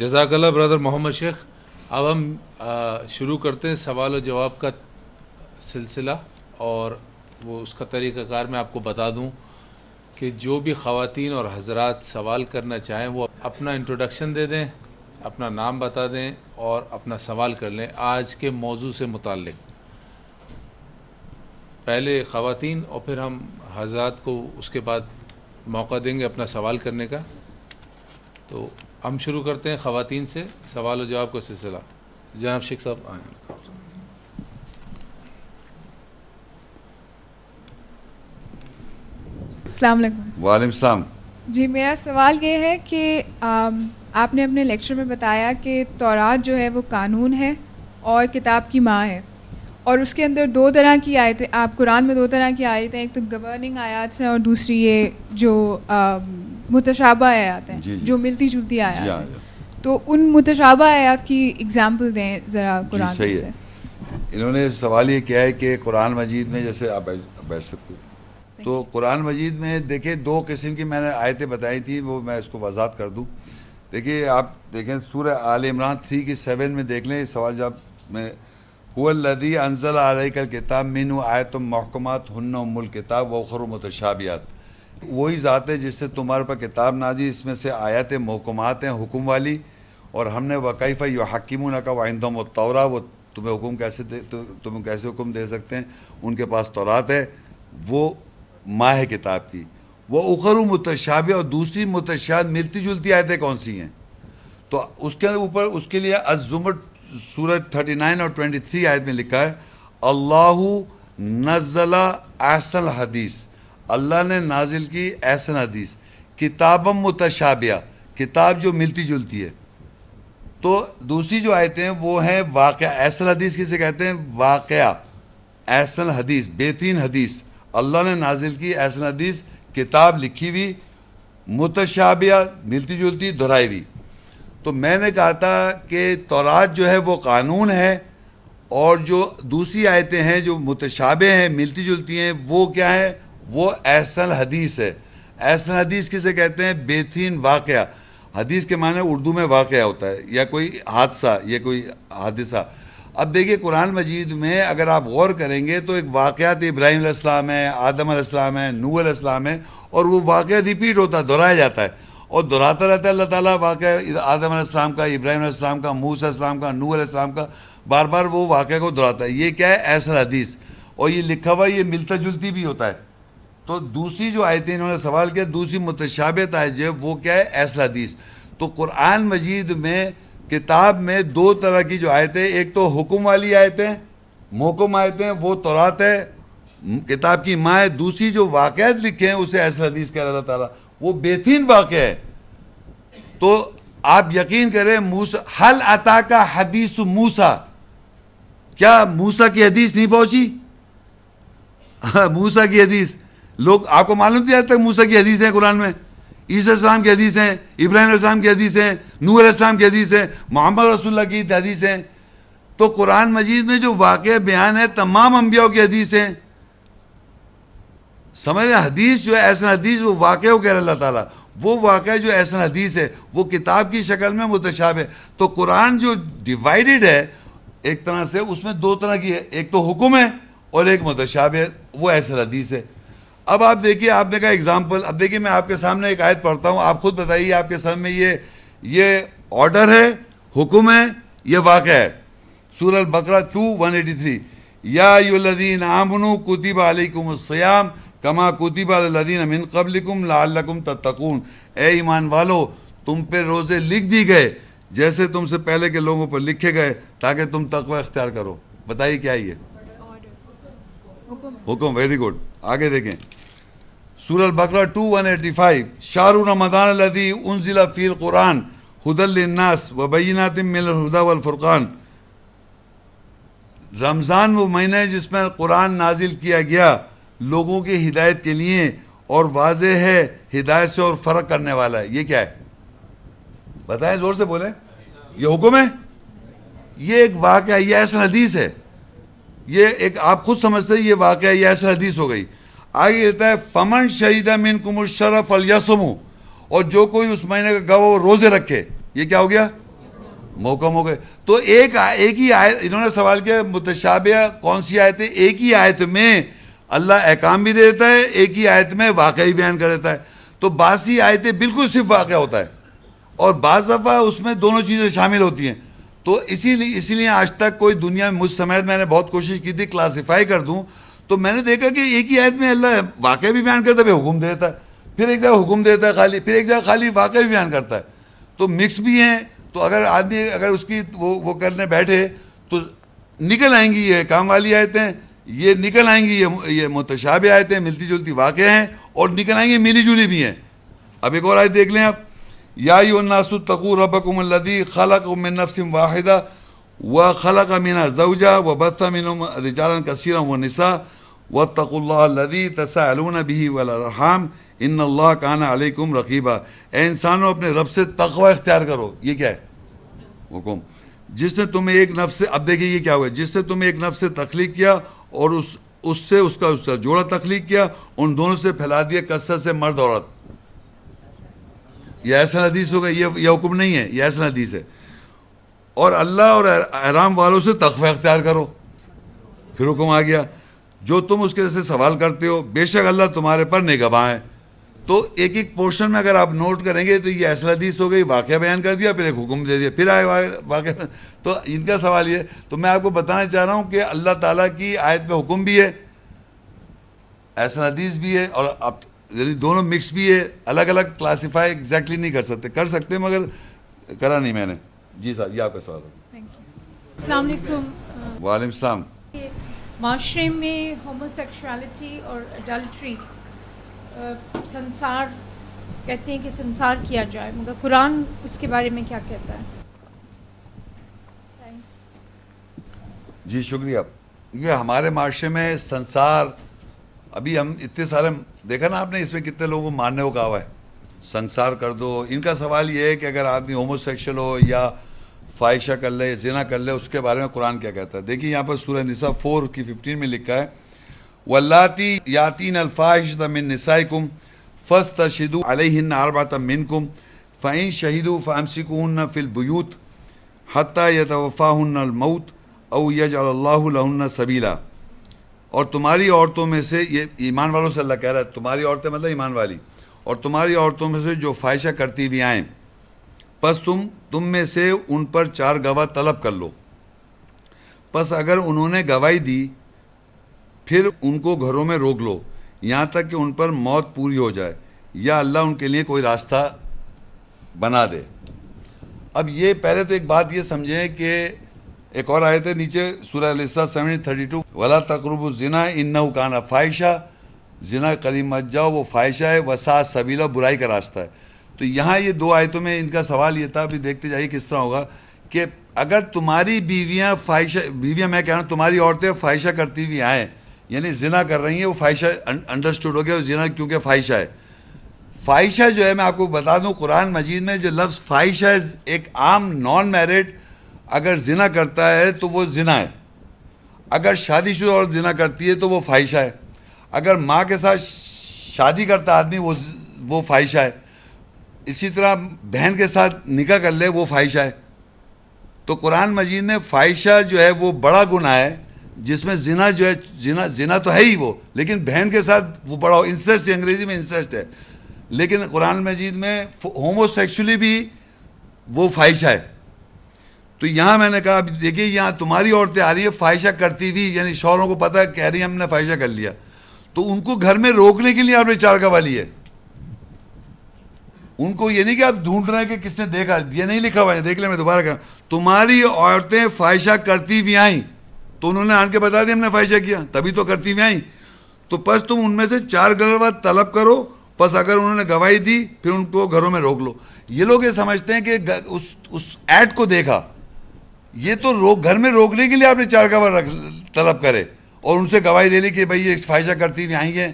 जजाकल्ला ब्रदर मोहम्मद शेख अब हम शुरू करते हैं सवाल और जवाब का सिलसिला और वो उसका तरीक़ाकार मैं आपको बता दूं कि जो भी ख़ातन और हजरात सवाल करना चाहें वो अपना इंट्रोडक्शन दे दें अपना नाम बता दें और अपना सवाल कर लें आज के मौजू से मुतल पहले ख़वातीन और फिर हम हजरात को उसके बाद मौका देंगे अपना सवाल करने का तो हम शुरू करते हैं ख़वान से सवाल और जवाब का सिलसिला जनाब शेख साहब आए वालेकाम जी मेरा सवाल ये है कि आम, आपने अपने लेक्चर में बताया कि तौरात जो है वो कानून है और किताब की माँ है और उसके अंदर दो तरह की आयतें आप कुरान में दो तरह की आयतें एक तो गवर्निंग आयात हैं और दूसरी ये जो मुतशाबा आयात हैं जो मिलती जुलती आयात हैं तो उन मुतशाबा आयात की एग्जाम्पल दें ज़रा कुरान सही से इन्होंने सवाल ये किया है कि कुरान मजीद में जैसे आप बैठ सकते हो तो कुरान मजीद में देखें दो किस्म की मैंने आयतें बताई थी वो मैं इसको वजात कर दूँ देखिए आप देखें सूर आल इमरान थ्री की सेवन में देख लें सवाल जब में हुदी अनजल आल किताब मीनू आयत महकमत हन्न उमुल किताब वखर मतशाबियात वही ज़ात है जिससे तुम्हारे पर किताब नाजी इसमें से आयत महकमात हैं हुक्म वाली और हमने वकाइफ़ा यहकिमुना का वाइंदम तौरा वो तुम्हें हुक्म कैसे दे तु, तुम कैसे हुक्म दे सकते हैं उनके पास तौरात है वो माँ है किताब की वह उखरु मुतशाब और दूसरी मुतशाद मिलती जुलती आयतें कौन सी हैं तो उसके ऊपर उसके लिए अजुमर सूरत थर्टी नाइन और ट्वेंटी थ्री आयत में लिखा है अल्लाह नज़ला असल हदीस अल्लाह ने नाजिल की ऐसा हदीस किताब मुतशाबिया किताब जो मिलती जुलती है तो दूसरी जो आयतें हैं वो हैं वाक़ ऐसा हदीस किसे कहते हैं वाक़ ऐसा हदीस बेहतरीन हदीस अल्लाह ने नाजिल की ऐसा हदीस किताब लिखी हुई मुतशाबिया मिलती जुलती दोहराई हुई तो मैंने कहा था कि तोरात जो है वो कानून है और जो दूसरी आयतें हैं जो मुतशाबे हैं मिलती जुलती हैं वो क्या है वो ऐसल हदीस है ऐसल हदीस किसे कहते हैं बेहतरीन वाक़ हदीस के माने उर्दू में वाक़ होता है या कोई हादसा या कोई हादसा अब देखिए कुरान मजीद में अगर आप गौर करेंगे तो एक वाक़त इब्राहिम इस्लाम है आदम इस्लाम है नू इस्लाम है और वो वाक़ रिपीट होता है दोहराया जाता है और दोहराता रहता है अल्लाह ताला वाक़ आदम इस्लाम का इब्राहिम इस्लाम का मूसा इस्लाम का नू इस्लाम का बार बार वो वाक़ को दोहराता है ये क्या है ऐसा हदीस और ये लिखा हुआ ये मिलता जुलती भी होता है तो दूसरी जो आयतें इन्होंने सवाल किया दूसरी मुतशाबत आय जो वो क्या है ऐसा हदीस तो कुरान मजीद में किताब में दो तरह की जो आयतें एक तो हुक्म वाली आयतें मोहकम आयतें वो तोरात है किताब की माँ है दूसरी जो वाक़ लिखे हैं उसे ऐसा हदीस कह रहा था वो बेहतरीन वाक़ है तो आप यकीन करें मूसा हल अता का हदीस मूसा क्या मूसा की हदीस नहीं पहुंची मूसा की हदीस लोग आपको मालूम थी आज तक मूसा की हदीस हैं कुरान में इस्लाम की हदीस हैं इब्राहिम इस्लाम की हदीस हैं नूर इस्लाम की हदीस हैं मोहम्मद रसुल्ला की हदीस हैं तो कुरान मजीद में जो वाक़ बयान है तमाम अम्बिया की हदीस हैं समझ रहे हदीस जो है ऐसा हदीस वो वाक़ हो गया अल्लाह ताला वो वाक़ जो ऐसा हदीस है वो किताब की शक्ल में मुतशाब है तो कुरान जो डिवाइडेड है एक तरह से उसमें दो तरह की है एक तो हुक्म है और एक मुतशाब है वो ऐसा हदीस है अब आप देखिए आपने कहा एग्जाम्पल अब देखिए मैं आपके सामने एक आयत पढ़ता हूँ आप खुद बताइए आपके सामने ये ये ऑर्डर है हुक्म है ये वाक़ है सूरल बकरा टू वन एटी थ्री यादीन आमनु कुतिब सयाम कमा कुतिब अलदीन मिन कबलिकुम लाकुम तत्तकून ए ईमान वालो तुम पे रोज़े लिख दी गए जैसे तुमसे पहले के लोगों पर लिखे गए ताकि तुम तकवा इख्तियार करो बताइए क्या ये हुक्म वेरी गुड आगे देखें सूरल बकरा टू वन एटी फाइव शाहरुन रमदान लदी जिला फ़ील कुरान हदलनास वबीनात मिलहुदावलफ़ुरक़ान रमज़ान वो महीना है जिसमें कुरान नाजिल किया गया लोगों की हिदायत के लिए और वाज है हिदायत से और फ़र्क करने वाला है ये क्या है बताएं ज़ोर से बोले ये हुक्म है ये एक वाक़ ये ऐसा हदीस है ये एक आप खुद समझते हैं ये वाक़ ये ऐसा हदीस हो गई आगे कहता है फमन शहीद मिन कुमशरफ अलयसमु और जो कोई उस महीने का गवा वो रोज़े रखे ये क्या हो गया मौकम हो गए तो एक एक ही आयत इन्होंने सवाल किया मुतशाबिया कौन सी आयत है एक ही आयत में अल्लाह अहकाम भी दे देता है एक ही आयत में वाकई बयान कर देता है तो बासी आयतें बिल्कुल सिर्फ वाक़ होता है और बाज़ दफ़ा उसमें दोनों चीज़ें शामिल होती हैं तो इसीलिए इसीलिए आज तक कोई दुनिया में मुझ समेत मैंने बहुत कोशिश की थी क्लासीफाई कर दूँ तो मैंने देखा कि एक ही आयत में अल्लाह वाक़ भी बयान करता है हुक्म देता है फिर एक जगह हुक्म देता है खाली फिर एक जगह खाली वाक़ भी बयान करता है तो मिक्स भी हैं तो अगर आदमी अगर उसकी वो वो करने बैठे तो निकल आएंगी ये काम वाली आयतें ये निकल आएंगी ये ये आए आयतें मिलती जुलती वाक़ हैं और निकल आएंगी मिली जुली भी हैं अब एक और आयत देख लें आप यासू रबकुमदी खलक उमिन नफसिम वाहिदा व खलक मिना जवजा व बदसा मिन रिजालन कसीरा व नसा व तकुल्लादी तसालून भी वलरहम इन अल्लाह काना अलैकुम रकीबा ए इंसानों अपने रब से तकवा इख्तियार करो ये क्या है हुकुम जिसने तुम्हें एक नफ से अब देखिए ये क्या हुआ जिसने तुम्हें एक नफ से तख्लीक किया और उस उससे उसका उसका जोड़ा तख्लीक किया उन दोनों से फैला दिया कसरत से मर्द औरत यह ऐसा हदीस होगा ये यह हुक्म नहीं है यह ऐसा हदीस है और अल्लाह और आराम वालों से तखवा अख्तियार करो फिर हुक्म आ गया जो तुम उसके से सवाल करते हो बेशक अल्लाह तुम्हारे पर निगबाँ है तो एक एक पोर्शन में अगर आप नोट करेंगे तो ये ऐसा हदीस हो गई वाक़ बयान कर दिया फिर एक हुक्म दे दिया फिर आए वाक़ तो इनका सवाल ये तो मैं आपको बताना चाह रहा हूँ कि अल्लाह ताला की आयत में हुक्म भी है ऐसा हदीस भी है और अब यानी दोनों मिक्स भी है अलग अलग क्लासीफाई एग्जैक्टली नहीं कर सकते कर सकते मगर करा नहीं मैंने जी साहब ये आपका सवाल uh, वाले माशरे में होमोसेक्सुअलिटी और अडल्ट्री uh, संसार कहते हैं कि संसार किया जाए मगर कुरान उसके बारे में क्या कहता है जी शुक्रिया ये हमारे माशरे में संसार अभी हम इतने सारे देखा ना आपने इसमें कितने लोगों को मारने को कहा है संसार कर दो इनका सवाल ये है कि अगर आदमी होमोसेक्शुअल हो या फाइशा कर ले जिना कर ले उसके बारे में कुरान क्या कहता है देखिए यहाँ पर सूर्य निसा फोर की फिफ्टीन में लिखा है वल्लाती यातीन अलफाहिश मिन निसाकुम फस तशिदु अलहिन मिन कुम फ़ैन शहीदु फ़ामसिकन फ़िलबयूत हती यतफ़ाहन मऊत अव अल्लाह सबीला और तुम्हारी औरतों में से ये ईमान वालों से अल्लाह कह रहा है तुम्हारी औरतें मतलब ईमान वाली और तुम्हारी औरतों में से जो ख्वाहिशा करती हुई आएँ बस तुम तुम में से उन पर चार गवाह तलब कर लो बस अगर उन्होंने गवाही दी फिर उनको घरों में रोक लो यहाँ तक कि उन पर मौत पूरी हो जाए या अल्लाह उनके लिए कोई रास्ता बना दे अब ये पहले तो एक बात ये समझें कि एक और आयत है नीचे सूरह सेवन थर्टी टू वला तकरब जिना इन काना फाइशा जिना करीब मत जाओ वो फाइशा है वसा सबीला बुराई का रास्ता है तो यहाँ ये दो आयतों में इनका सवाल ये था अभी देखते जाइए किस तरह होगा कि अगर तुम्हारी बीवियाँ फाइशा बीवियाँ मैं कह रहा हूँ तुम्हारी औरतें फाइशा करती हुई आएँ यानी जिना कर रही हैं वो फाइशा अंडरस्टूड हो गया और जिना क्योंकि फाइशा है फाइशा जो है मैं आपको बता दूँ कुरान मजीद में जो लफ्ज़ फाइशा एक आम नॉन मैरिड अगर जिना करता है तो वो जिना है अगर शादीशुदा और जिना करती है तो वो फाइशा है अगर माँ के साथ शादी करता आदमी वो वो फाइशा है इसी तरह बहन के साथ निकाह कर ले वो फाइशा है तो कुरान मजीद में फाइशा जो है वो बड़ा गुना है जिसमें जिना जो है जिना जिना तो है ही वो लेकिन बहन के साथ वो बड़ा हो इंसेस्ट अंग्रेज़ी में इंसेस्ट है लेकिन कुरान मजीद में होमोसेक्सुअली भी वो फाइशा है तो यहाँ मैंने कहा देखिए यहाँ तुम्हारी औरतें आ रही है फाहिशा करती हुई यानी शौरों को पता कह रही है हमने फाहिशा कर लिया तो उनको घर में रोकने के लिए आपने चार वाली है उनको ये नहीं कि आप ढूंढ रहे हैं कि किसने देखा ये नहीं लिखा हुआ है देख ले मैं दोबारा कह तुम्हारी औरतें फाहिशा करती हुई आई तो उन्होंने आन के बता दिया हमने फाहिशा किया तभी तो करती हुई आई तो बस तुम उनमें से चार गलत तलब करो बस अगर उन्होंने गवाही दी फिर उनको घरों में रोक लो ये लोग ये समझते हैं कि उस उस एड को देखा ये तो रोक घर में रोकने के लिए आपने चार गवाह रख तलब करे और उनसे गवाही ले ली कि भाई ये फाइशा करती हुई आई है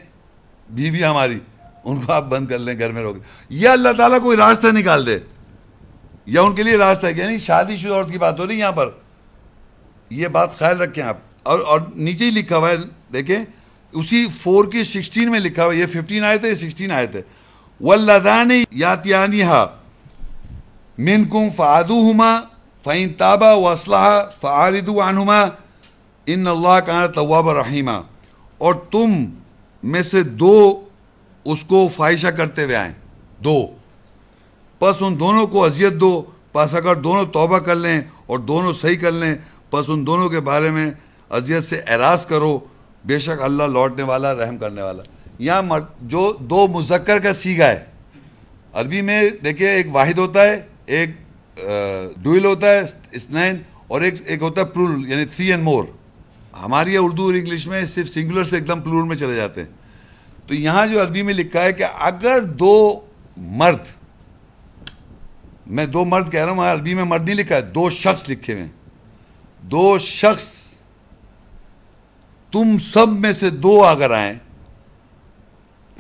बीवी हमारी उनको आप बंद कर लें घर में रोक या अल्लाह ताला कोई रास्ता निकाल दे या उनके लिए रास्ता है यानी शादीशुदा औरत की बात हो रही यहाँ पर ये बात ख्याल रखें आप और और नीचे ही लिखा हुआ है देखें उसी फोर की सिक्सटीन में लिखा हुआ ये फिफ्टीन आए थे ये सिक्सटीन आए थे वल्लदान यातियानी हा मिनकुम फ़ादू हुमा फ़ैन ताबा वसलाह फ़ारदू आनुमा इन अल्लाह का तवाब रहीमा और तुम में से दो उसको ख्वाहिशा करते हुए आए दो बस उन दोनों को अजियत दो बस अगर दोनों तोबा कर लें और दोनों सही कर लें बस उन दोनों के बारे में अजियत से एराज करो बेशक अल्लाह लौटने वाला रहम करने वाला यहाँ जो दो मुजक्कर का सीगा है अरबी में देखिए एक वाहिद होता है एक दुल होता है स्नैन और एक एक होता है प्लूरल यानी थ्री एंड मोर हमारी उर्दू और इंग्लिश में सिर्फ सिंगुलर से एकदम प्लूर में चले जाते हैं तो यहाँ जो अरबी में लिखा है कि अगर दो मर्द मैं दो मर्द कह रहा हूँ अरबी में मर्द नहीं लिखा है दो शख्स लिखे हुए दो शख्स तुम सब में से दो अगर आए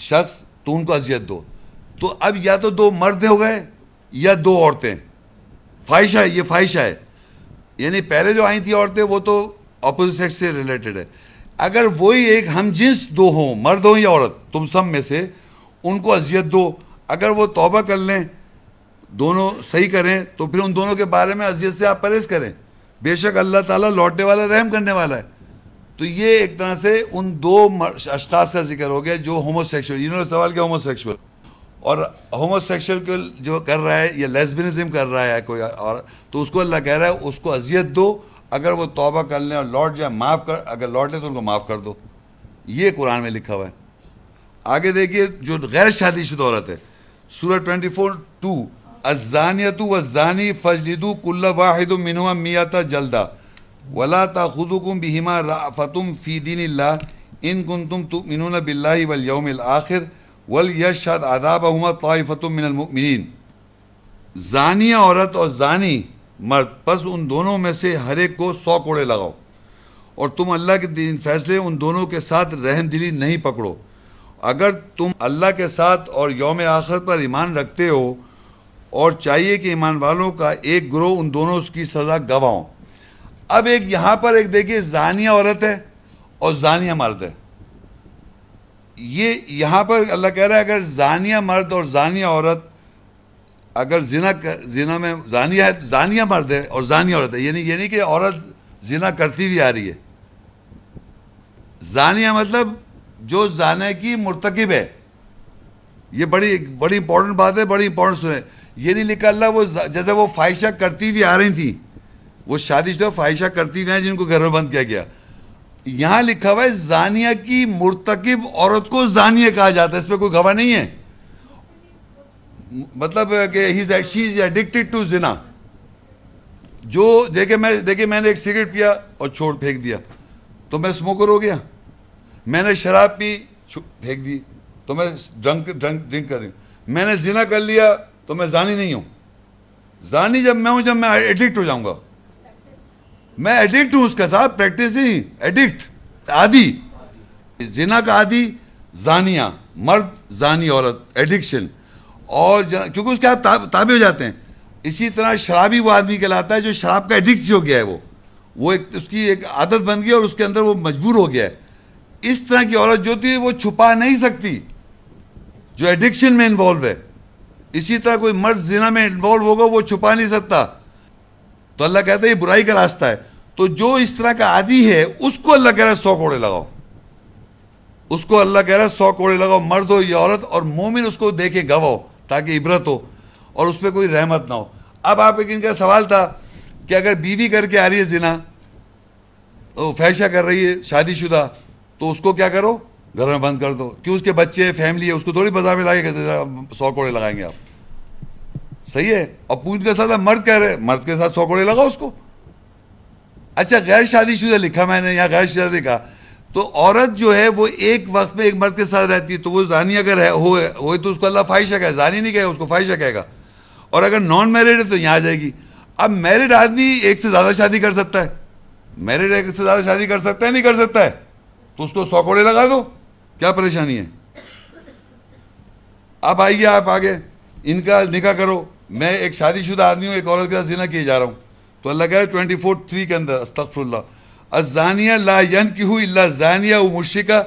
शख्स तो उनको अजियत दो तो अब या तो दो मर्द हो गए या दो औरतें ख्वाहिशा है ये ख्वाहिशा है यानी पहले जो आई थी औरतें वो तो अपोजिट सेक्स से रिलेटेड है अगर वही एक हम जिस दो हों मर्द हो या औरत तुम सब में से उनको अजियत दो अगर वो तोबा कर लें दोनों सही करें तो फिर उन दोनों के बारे में अजियत से आप परहेज करें बेशक अल्लाह ताला लौटने वाला रहम करने वाला है तो ये एक तरह से उन दो अशास का जिक्र हो गया जो होमोसेक्सुअल इन्होंने सवाल किया होमोसेक्सुअल और होमोसेक्सुअल जो कर रहा है या लेस्बिनिज्म कर रहा है कोई और तो उसको अल्लाह कह रहा है उसको अजियत दो अगर वो तोबा कर लें और लौट जाए माफ़ कर अगर लौट लें तो उनको माफ़ कर दो ये कुरान में लिखा हुआ है आगे देखिए जो गैर शादीशुदा औरत है सूरत ट्वेंटी फोर टू अजानियत वजानी फजलिदु फजलिदू वाहिद मिनुआ मियाता जल्दा वला ताखुदुकुम बिहिमा राफ़तुम फ़ी दिन इन कुन तुम तुमिन बिल्ला वल यौम आखिर वल यशद आदाब तयफ़तमिन जानिया औरत और जानी मर्द बस उन दोनों में से हर एक को सौ कोड़े लगाओ और तुम अल्लाह के दिन फैसले उन दोनों के साथ रहम दिली नहीं पकड़ो अगर तुम अल्लाह के साथ और योम आखिर पर ईमान रखते हो और चाहिए कि ईमान वालों का एक ग्रोह उन दोनों की सज़ा गवाओ अब एक यहाँ पर एक देखिए जानिया औरत है और जानिया मर्द है ये यहाँ पर अल्लाह कह रहा है अगर जानिया मर्द और जानिया औरत अगर जिना कर, जिना में जानिया है तो जानिया मर्द है और जानिया औरत है यानी नहीं कि औरत जिना करती हुई आ रही है जानिया मतलब जो जाने की मुर्तकब है ये बड़ी बड़ी इंपॉर्टेंट बात है बड़ी इंपॉर्टेंट सुने ये नहीं लिखा अल्लाह वो जैसे वो फाइशा करती हुई आ रही थी वो शादीशुदा ख्वाहिशा करती हुई हैं जिनको घर में बंद किया गया यहां लिखा हुआ है जानिया की मुर्तकिब औरत को जानिया कहा जाता है इस पर कोई गवाह नहीं है मतलब शी इज एडिक्टेड टू जिना जो देखे मैं देखे मैंने एक सिगरेट पिया और छोड़ फेंक दिया तो मैं स्मोकर हो गया मैंने शराब पी फेंक दी तो मैं ड्रंक ड्रंक ड्रिंक कर रही मैंने जिना कर लिया तो मैं जानी नहीं हूं जानी जब मैं हूं जब मैं एडिक्ट हो जाऊंगा मैं एडिक्ट हूं उसका साहब प्रैक्टिस नहीं एडिक्ट आदि जिना का आदि जानिया मर्द जानी औरत एडिक्शन और क्योंकि उसके हाथ ताब, ताबे हो जाते हैं इसी तरह शराबी वो आदमी कहलाता है जो शराब का एडिक्ट हो गया है वो वो एक उसकी एक आदत बन गई और उसके अंदर वो मजबूर हो गया है इस तरह की औरत जो थी वो छुपा नहीं सकती जो एडिक्शन में इन्वॉल्व है इसी तरह कोई मर्द जिना में इन्वॉल्व होगा वो छुपा नहीं सकता तो अल्लाह कहता है ये बुराई का रास्ता है तो जो इस तरह का आदि है उसको अल्लाह कह रहा है सौ कोड़े लगाओ उसको अल्लाह कह रहा है सौ कोड़े लगाओ मर्द हो या औरत और मोमिन उसको देखे गवाओ ताकि इबरत हो और उस पर कोई रहमत ना हो अब आप एक इनका सवाल था कि अगर बीवी करके आ रही है जिना तो फैशा कर रही है शादीशुदा तो उसको क्या करो घर में बंद कर दो क्यों उसके बच्चे फैमिली है उसको थोड़ी बाजार में लाएंगे सौ कोड़े लगाएंगे आप सही है और पूछ के साथ मर्द कह रहे मर्द के साथ सौ कोड़े लगाओ उसको अच्छा गैर शादीशुदा लिखा मैंने यहाँ गैर शादा देखा तो औरत जो है वो एक वक्त में एक मर्द के साथ रहती है तो वो जानी अगर है हो हो तो उसको अल्लाह फाहिशा कहेगा जानी नहीं कहेगा उसको फाहिशा कहेगा और अगर नॉन मैरिड है तो यहाँ आ जाएगी अब मैरिड आदमी एक से ज़्यादा शादी कर सकता है मैरिड एक से ज़्यादा शादी कर सकता है नहीं कर सकता है तो उसको सौ कोड़े लगा दो क्या परेशानी है अब आइए आप आगे इनका निका करो मैं एक शादीशुदा आदमी हूँ एक औरत के साथ जिना किए जा रहा हूँ तो अल्लाह कह रहे ट्वेंटी फोर थ्री के अंदर अस्तफ़ुल्ला अजानिया ला यन की हुई अल्ला जानिया व मुशिका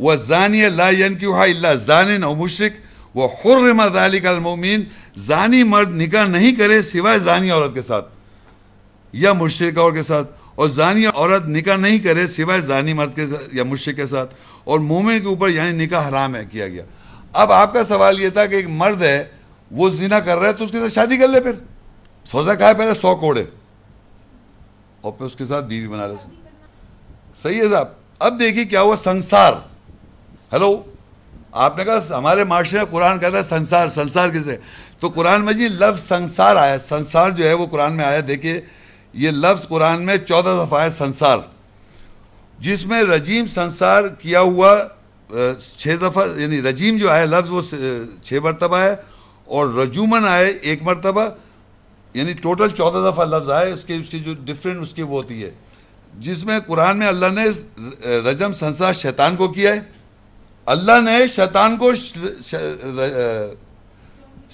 व जानिया ला यन की हुआ अल्ला जान व मुशरक व हुर्रमा जालिकलमिन जानी मर्द निकाह नहीं करे सिवाय जानी औरत के साथ या मुशरक और के साथ और जानी औरत निकाह नहीं करे सिवाय जानी मर्द के साथ या मुशरक के साथ और मोमिन के ऊपर यानी निकाह हराम है किया गया अब आपका सवाल यह था कि एक मर्द है वो जीना कर रहा है तो उसके साथ शादी कर ले फिर सोचा कहा पहले सौ कोड़े और फिर उसके साथ बीवी बना ले सही है साहब अब देखिए क्या हुआ संसार हेलो आपने कहा हमारे माशरे में कुरान कहता है संसार संसार किसे तो कुरान में जी लफ्ज़ संसार आया संसार जो है वो कुरान में आया देखिए ये लफ्ज़ कुरान में चौदह दफ़ा है संसार जिसमें रजीम संसार किया हुआ छः दफ़ा यानी रजीम जो आया लफ्ज़ वो छः मरतबा है और रजूमन आए एक मरतबा यानी टोटल चौदह दफ़ा लफ्ज़ आए उसके उसकी जो डिफरेंट उसकी वो होती है जिसमें कुरान में अल्लाह ने रजम संसा शैतान को किया है अल्लाह ने शैतान को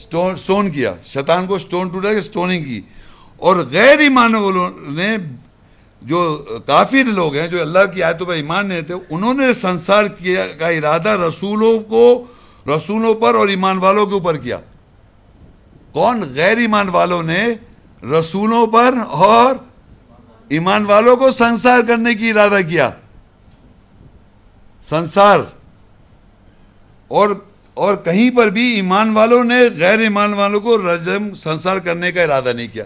स्टोन स्टोन किया शैतान को स्टोन टू स्टोनिंग की और गैर ईमान वालों ने जो काफिर लोग हैं जो अल्लाह की आयतों पर ईमान नहीं थे उन्होंने संसार किया का इरादा रसूलों को रसूलों पर और ईमान वालों के ऊपर किया कौन गैर ईमान वालों ने रसूलों पर और ईमान वालों को संसार करने की इरादा किया संसार और और कहीं पर भी ईमान वालों ने गैर ईमान वालों को रजम संसार करने का इरादा नहीं किया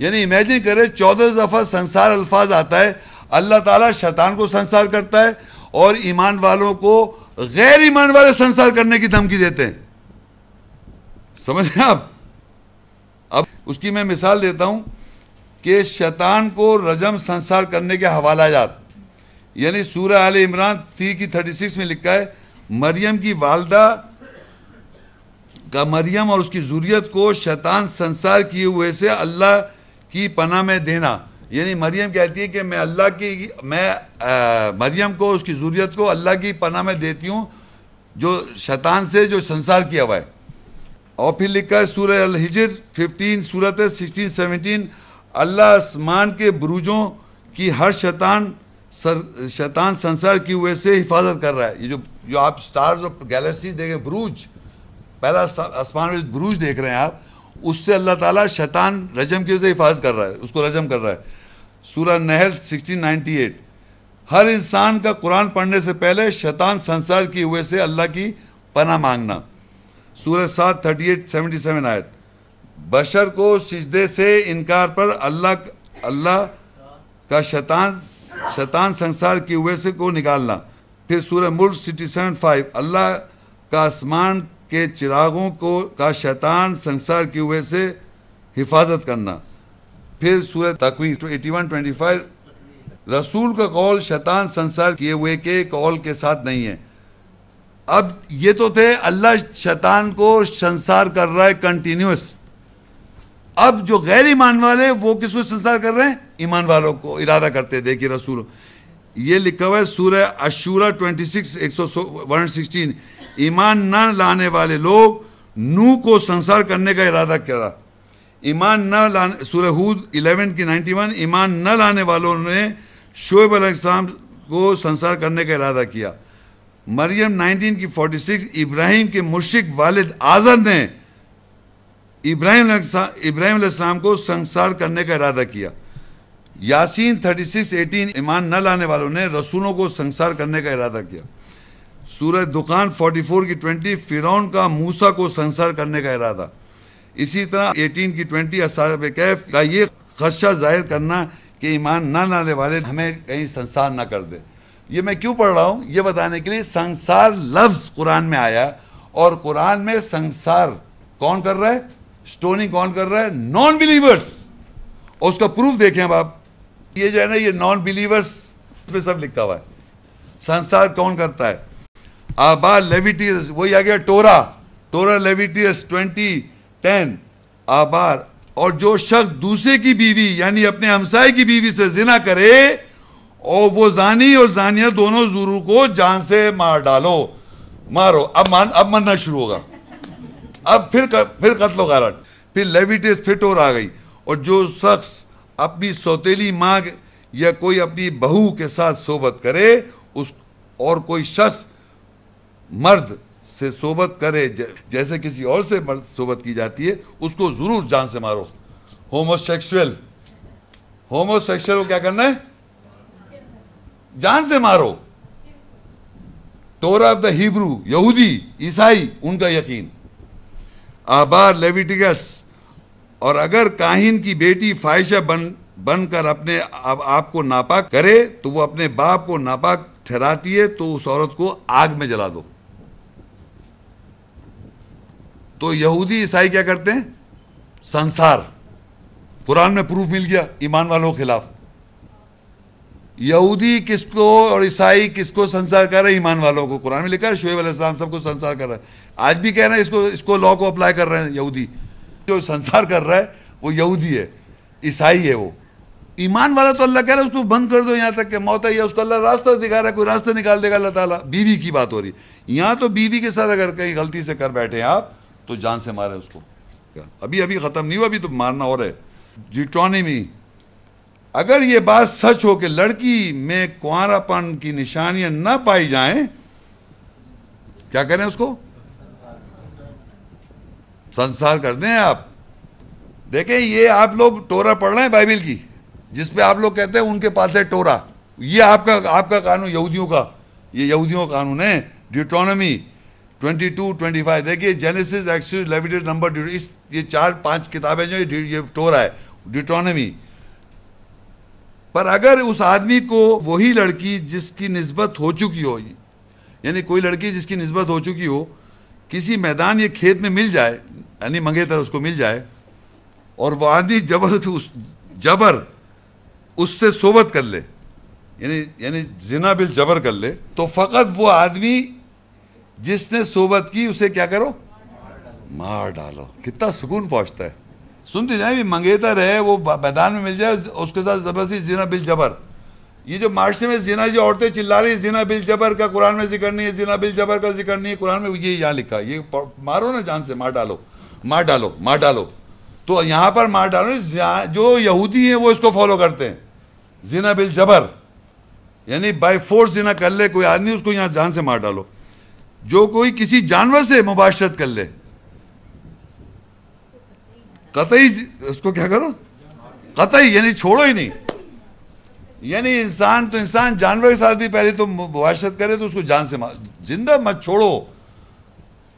यानी इमेजिन करें चौदह दफ़ा संसार अल्फाज आता है अल्लाह ताला शैतान को संसार करता है और ईमान वालों को गैर ईमान वाले संसार करने की धमकी देते हैं समझ रहे आप अब उसकी मैं मिसाल देता हूँ कि शैतान को रजम संसार करने के हवाला जात यानी सूर्य आल इमरान थी की थर्टी सिक्स में लिखा है मरियम की वालदा का मरियम और उसकी जरूरत को शैतान संसार किए हुए से अल्लाह की पना में देना यानी मरियम कहती है कि मैं अल्लाह की मैं आ, मरियम को उसकी जरूरत को अल्लाह की पना में देती हूँ जो शैतान से जो संसार किया हुआ है और फिर लिखा है सूर्य अल हिजर फिफ्टीन सूरत सिक्सटीन सेवनटीन अल्लाह आसमान के बुरुजों की हर शैतान सर शैतान संसार की वजह से हिफाजत कर रहा है ये जो जो आप स्टार्स और गैलेक्सी देखे ब्रूज पहला आसमान में ब्रूज देख रहे हैं आप उससे अल्लाह ताला शैतान रजम की वजह से हिफाजत कर रहा है उसको रजम कर रहा है सूर्य नहल 1698 हर इंसान का कुरान पढ़ने से पहले शैतान संसार की वजह से अल्लाह की पना मांगना सूरज सात थर्टी एट सेवेंटी सेवन आयत बशर को सजदे से इनकार पर अल्लाह अल्लाह का शैतान शैतान संसार की हुए से को निकालना फिर सूर मुल्क सिक्सटी सेवन फाइव अल्लाह का आसमान के चिरागों को का शैतान संसार की हुए से हिफाजत करना फिर सूरज तकवी एटी वन ट्वेंटी फाइव रसूल का कौल शैतान संसार किए हुए के कौल के साथ नहीं है अब ये तो थे अल्लाह शैतान को संसार कर रहा है कंटिन्यूस अब जो गैर ईमान वाले वो किसको संसार कर रहे हैं ईमान वालों को इरादा करते देखिए रसूल ये लिखा हुआ है सूर्य अशूरा ट्वेंटी सिक्स वन सिक्सटीन ईमान न लाने वाले लोग नू को संसार करने का इरादा कर रहा ईमान न लाने सूर्य हूद की की वन ईमान न लाने वालों ने शोएब अलैहिस्सलाम को संसार करने का इरादा किया मरियम 19 की 46 इब्राहिम के मुशिक वालिद आज़र ने इब्राहिम इब्राहिम इस्लाम को संसार करने का इरादा किया यासीन 36 18 ईमान न लाने वालों ने रसूलों को संसार करने का इरादा किया सूरज दुकान 44 की 20 फिरौन का मूसा को संसार करने का इरादा इसी तरह 18 की 20 असाब कैफ का ये खदशा जाहिर करना कि ईमान न लाने वाले हमें कहीं संसार न कर दे ये मैं क्यों पढ़ रहा हूँ ये बताने के लिए संसार लफ्ज़ कुरान में आया और कुरान में संसार कौन कर रहा है स्टोनिंग कौन कर रहा है नॉन बिलीवर्स और उसका प्रूफ देखें अब आप ये जो है ना ये नॉन बिलीवर्स पे सब लिखा हुआ है संसार कौन करता है आबा लेविटियस वही आ गया टोरा टोरा लेविटियस ट्वेंटी टेन आबार और जो शख्स दूसरे की बीवी यानी अपने हमसाय की बीवी से जिना करे और वो जानी और जानिया दोनों जरूर को जान से मार डालो मारो अब मान अब मरना शुरू होगा अब फिर कर, फिर कत्लो कारण फिर लेविटेस फिट और आ गई और जो शख्स अपनी सौतेली माँ या कोई अपनी बहू के साथ सोबत करे उस और कोई शख्स मर्द से सोबत करे जैसे किसी और से मर्द सोबत की जाती है उसको ज़रूर जान से मारो होमोसेक्सुअल होमोसेक्सुअल को क्या करना है जान से मारो टोरा ऑफ द हिब्रू यहूदी ईसाई उनका यकीन आबार लेविटिकस और अगर काहिन की बेटी फाइशा बन बनकर अपने आप, आपको नापाक करे तो वो अपने बाप को नापाक ठहराती है तो उस औरत को आग में जला दो तो यहूदी ईसाई क्या करते हैं संसार कुरान में प्रूफ मिल गया ईमान वालों के खिलाफ यहूदी किसको और ईसाई किसको संसार कर रहे हैं ईमान वालों को कुरान में लिखा है शुएब अलैहिस्सलाम सबको संसार कर रहा है आज भी कह रहे हैं इसको इसको लॉ को अप्लाई कर रहे हैं यहूदी जो संसार कर रहा है वो यहूदी है ईसाई है वो ईमान वाला तो अल्लाह कह रहा है उसको बंद कर दो यहाँ तक कि मौत है उसको अल्लाह रास्ता दिखा रहा है कोई रास्ता निकाल देगा अल्लाह ताला बीवी की बात हो रही है यहाँ तो बीवी के साथ अगर कहीं गलती से कर बैठे आप तो जान से मारे उसको अभी अभी ख़त्म नहीं हुआ अभी तो मारना और है डिटोनी अगर ये बात सच हो कि लड़की में कुआरापन की निशानियां ना पाई जाएं क्या करें उसको संसार कर दें आप देखें ये आप लोग टोरा पढ़ रहे हैं बाइबिल की जिसपे आप लोग कहते हैं उनके पास है टोरा ये आपका आपका कानून यहूदियों का ये यहूदियों का कानून है ड्यूट्रोनमी 22, 25 देखिए जेनेसिस एक्सिस लेविटिस नंबर ये चार पांच किताबें जो ये, टोरा है ड्यूट्रोनमी पर अगर उस आदमी को वही लड़की जिसकी नस्बत हो चुकी हो यानी कोई लड़की जिसकी नस्बत हो चुकी हो किसी मैदान या खेत में मिल जाए यानी मंगेतर उसको मिल जाए और वह आदमी जबर उस जबर उससे सोबत कर ले यानी यानी जिना बिल जबर कर ले तो फ़कत वो आदमी जिसने सोबत की उसे क्या करो मार डालो कितना सुकून पहुंचता है सुनते जाए भी मंगेतर है वो मैदान में मिल जाए उसके साथ जबरदस्ती जीना बिल जबर ये जो मार्च में जीना जो औरतें चिल्ला रही जीना बिल जबर का कुरान में जिक्र नहीं है जीना बिल जबर का जिक्र नहीं है कुरान में ये यहाँ लिखा ये मारो ना जान से मार डालो मार डालो मार डालो तो यहाँ पर मार डालो जो यहूदी हैं वो इसको फॉलो करते हैं जीना बिल जबर यानी बाय फोर्स जीना कर ले कोई आदमी उसको यहाँ जान से मार डालो जो कोई किसी जानवर से मुबाशरत कर ले कतई उसको क्या करो कतई यानी छोड़ो ही नहीं यानी इंसान तो इंसान जानवर के साथ भी पहले तो मुबाशत करे तो उसको जान से मार जिंदा मत छोड़ो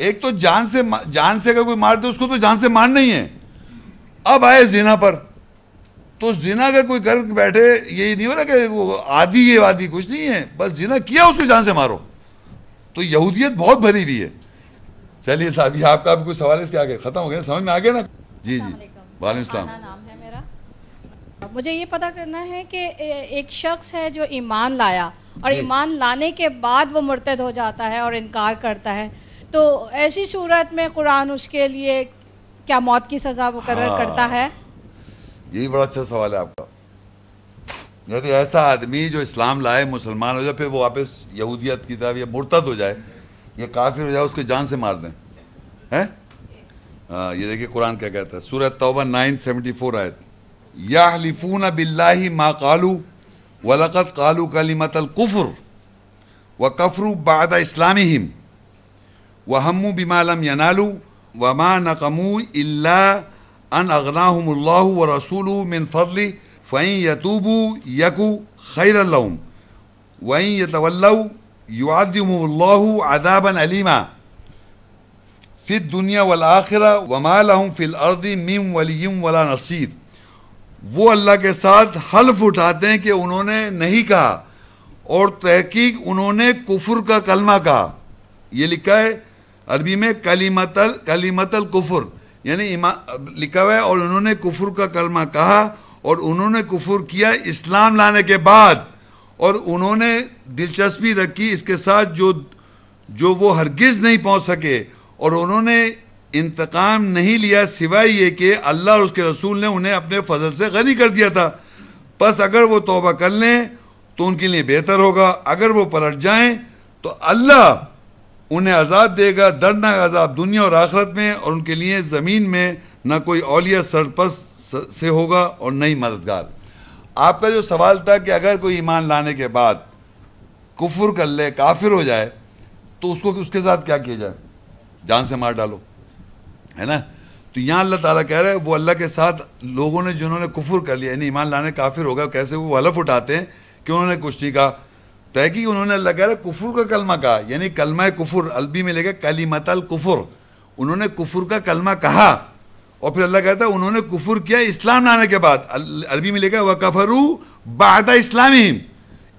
एक तो जान से जान से अगर कोई मार दे उसको तो जान से मारना ही है अब आए जीना पर तो जीना का कोई घर बैठे यही नहीं हो रहा कि वो आदि ये वादी कुछ नहीं है बस जीना किया उसको जान से मारो तो यहूदियत बहुत भरी हुई है चलिए साहब ये आपका भी कोई सवाल इसके आगे खत्म हो गया समझ में आ गया ना जी जी वाले नाम है मेरा मुझे ये पता करना है कि एक शख्स है जो ईमान लाया और ईमान लाने के बाद वो मुर्तद हो जाता है और इनकार करता है तो ऐसी सूरत में कुरान उसके लिए क्या मौत की सज़ा मुकर हाँ। करता है यही बड़ा अच्छा सवाल है आपका यदि ऐसा आदमी जो इस्लाम लाए मुसलमान हो जाए फिर वो वापस यहूदियत की तरफ या मुर्तद हो जाए या काफिर हो जाए उसके जान से मार दें हैं हाँ, ये देखिए कुरान क्या कहता है सूरत तौबा 974 आयत याहलिफून बिल्लाहि मा कालू वलकत कालू कलीमतल कुफर व कफरू बाद इस्लामी हिम व हमू बिमालम यनालू व मा नकमू इल्ला अन अगनाहम्ला व रसूल मिन फजली फ़ैं यतूबू यकू खैरम वहीं यतवल्लू युआदमल्ला आदाबन फिर दुनिया वाल आखिर वमा लहम फिल अर्दी मिम वलीम वला नसीर वो अल्लाह के साथ हल्फ उठाते हैं कि उन्होंने नहीं कहा और तहकीक उन्होंने कुफुर का कलमा कहा यह लिखा है अरबी में कलीमतल कलीमतल कुफुर यानी लिखा हुआ है और उन्होंने कुफुर का कलमा कहा और उन्होंने कुफुर किया इस्लाम लाने के बाद और उन्होंने दिलचस्पी रखी इसके साथ जो जो वो हरगिज़ नहीं पहुँच सके और उन्होंने इंतकाम नहीं लिया सिवाय ये कि अल्लाह और उसके रसूल ने उन्हें अपने फजल से गनी कर दिया था बस अगर वो तोबा कर लें तो उनके लिए बेहतर होगा अगर वो पलट जाएं तो अल्लाह उन्हें अजाब देगा दर्दनाक अजाब दुनिया और आखरत में और उनके लिए ज़मीन में ना कोई अलिया सरपस से होगा और न ही मददगार आपका जो सवाल था कि अगर कोई ईमान लाने के बाद कुफुर कर ले काफिर हो जाए तो उसको उसके साथ क्या किया जाए जान से मार डालो है ना तो यहाँ अल्लाह ताला कह रहा है वो अल्लाह के साथ लोगों ने जिन्होंने कुफुर कर लिया यानी ईमान लाने काफिर हो गया कैसे वो हलफ उठाते हैं कि उन्होंने कुछ नहीं कहा तय कि उन्होंने अल्लाह कह रहा है कुफुर का कलमा कहा यानी कलमा कुफुर अलबी में लेगा कलीमतल कुफुर उन्होंने कुफुर का कलमा कहा और फिर अल्लाह कहता है उन्होंने कुफुर किया इस्लाम लाने के बाद अरबी में लिखा वकफरू बाहदा इस्लामी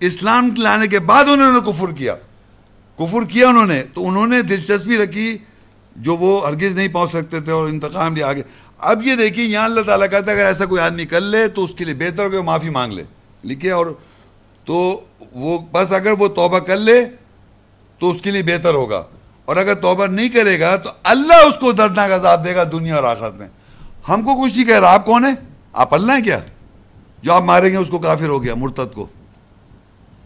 इस्लाम लाने के बाद उन्होंने कुफुर किया कुफुर किया उन्होंने तो उन्होंने दिलचस्पी रखी जो वो हरगिज़ नहीं पहुंच सकते थे और इंतकाम लिया आगे अब ये देखिए यहाँ अल्लाह ताला कहता है अगर ऐसा कोई आदमी कर ले तो उसके लिए बेहतर गया माफ़ी मांग ले लिखे और तो वो बस अगर वो तोबा कर ले तो उसके लिए बेहतर होगा और अगर तोबा नहीं करेगा तो अल्लाह उसको दर्दनाक अजाब देगा दुनिया और आखिरत में हमको कुछ नहीं कह रहा आप कौन है आप अल्लाह हैं क्या जो आप मारेंगे उसको काफिर हो गया मुर्तद को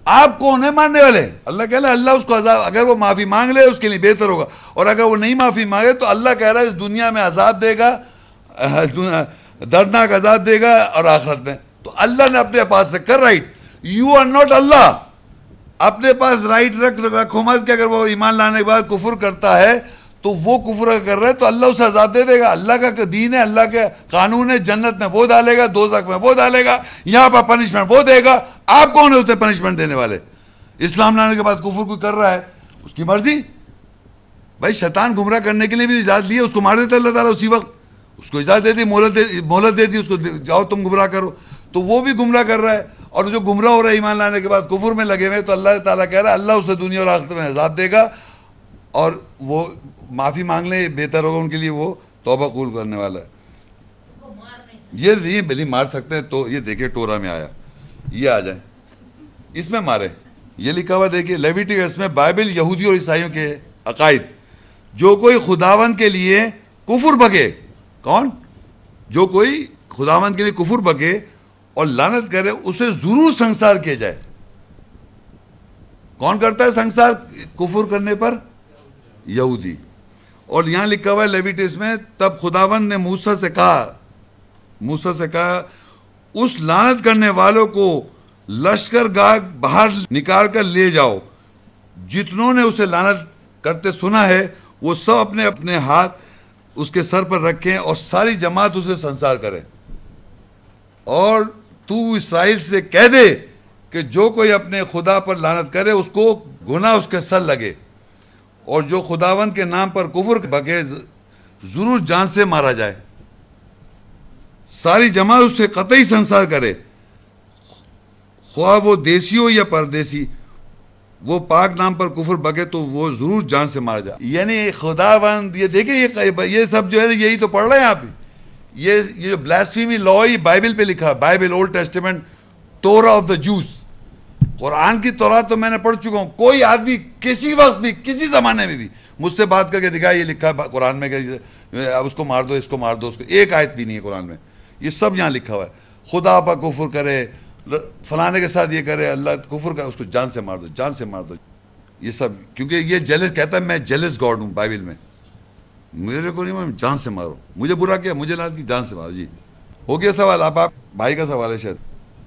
आप कौन है मानने वाले अल्लाह कह रहा है अल्लाह उसको अजाब अगर वो माफ़ी मांग ले उसके लिए बेहतर होगा और अगर वो नहीं माफ़ी मांगे तो अल्लाह कह रहा है इस दुनिया में आज़ाब देगा दर्दनाक आज़ाब देगा और आखरत में तो अल्लाह ने अपने पास रख कर राइट यू आर नॉट अल्लाह अपने पास राइट रख रखो मत कि अगर वो ईमान लाने के बाद कुफुर करता है तो वो कुफर कर रहे तो अल्लाह उसे आज़ाद दे देगा अल्लाह का दीन है अल्लाह के कानून है जन्नत में वो डालेगा दो में वो डालेगा यहां पर पनिशमेंट वो देगा आप कौन है उसे पनिशमेंट देने वाले इस्लाम लाने के बाद कुफर कोई कर रहा है उसकी मर्जी भाई शैतान गुमराह करने के लिए भी इजाज़त दी है उसको मार देता अल्लाह ताला उसी वक्त उसको इजाज़त दे दी मोहलत दे मोहलत दे दी उसको जाओ तुम गुमराह करो तो वो भी गुमराह कर रहा है और जो गुमराह हो रहा है ईमान लाने के बाद कुफर में लगे हुए तो अल्लाह ताला कह रहा है अल्लाह उसे दुनिया और आखिर में आज़ाद देगा और वो माफ़ी मांग ले बेहतर होगा उनके लिए वो तोबा कबूल करने वाला है ये नहीं भली मार सकते हैं तो ये देखिए टोरा में आया ये आ जाए इसमें मारे ये लिखा हुआ देखिए लेविटिकस इसमें बाइबल यहूदी और ईसाइयों के अकायद जो कोई खुदावन के लिए कुफुर बगे कौन जो कोई खुदावन के लिए कुफुर बगे और लानत करे उसे ज़रूर संसार किया जाए कौन करता है संसार कुफुर करने पर यहूदी और यहाँ लिखा हुआ है लेविटिस में तब खुदावन ने मूसा से कहा मूसा से कहा उस लानत करने वालों को लश्कर गाह बाहर निकाल कर ले जाओ जितनों ने उसे लानत करते सुना है वो सब अपने अपने हाथ उसके सर पर रखें और सारी जमात उसे संसार करें और तू इसराइल से कह दे कि जो कोई अपने खुदा पर लानत करे उसको गुना उसके सर लगे और जो खुदावंद के नाम पर कुफर बगे ज़रूर जान से मारा जाए सारी जमात उससे कतई संसार करे ख्वा वो देसी हो या परदेसी वो पाक नाम पर कुफर बगे तो वो ज़रूर जान से मारा जाए यानी खुदावंद ये देखे ये ये सब जो है यही तो पढ़ रहे हैं आप ये ये जो ब्लास्फीमी लॉ ही बाइबल पे लिखा Bible old testament Torah of the Jews कुरान की तौरा तो मैंने पढ़ चुका हूँ कोई आदमी किसी वक्त भी किसी ज़माने में भी मुझसे बात करके दिखा ये लिखा है कुरान में अब उसको मार दो इसको मार दो उसको एक आयत भी नहीं है कुरान में ये सब यहाँ लिखा हुआ है खुदा पर कुफुर करे फलाने के साथ ये करे अल्लाह कुफुर करे उसको जान से मार दो जान से मार दो ये सब क्योंकि ये जेलिस कहता है मैं जेलिस गॉड हूँ बाइबिल में मेरे को नहीं मैं जान से मारो मुझे बुरा क्या मुझे लाद की जान से मारो जी हो गया सवाल आप, आप भाई का सवाल है शायद